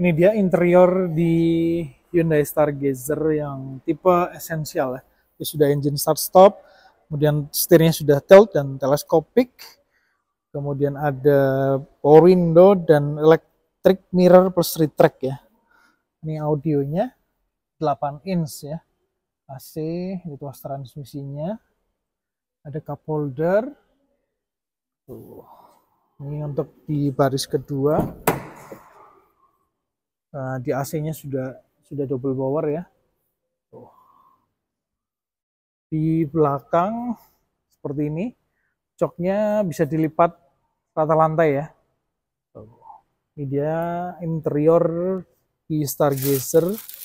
Ini dia interior di Hyundai Stargazer yang tipe esensial ya. sudah engine start stop, kemudian setirnya sudah tilt dan teleskopik. Kemudian ada power window dan electric mirror plus retract ya. Ini audionya 8 inch ya. AC, itu transmisinya. Ada cup holder. Tuh. Ini untuk di baris kedua Nah, di AC-nya sudah sudah double power ya. Tuh. Di belakang seperti ini, joknya bisa dilipat rata lantai ya. Tuh. Ini dia interior di Stargazer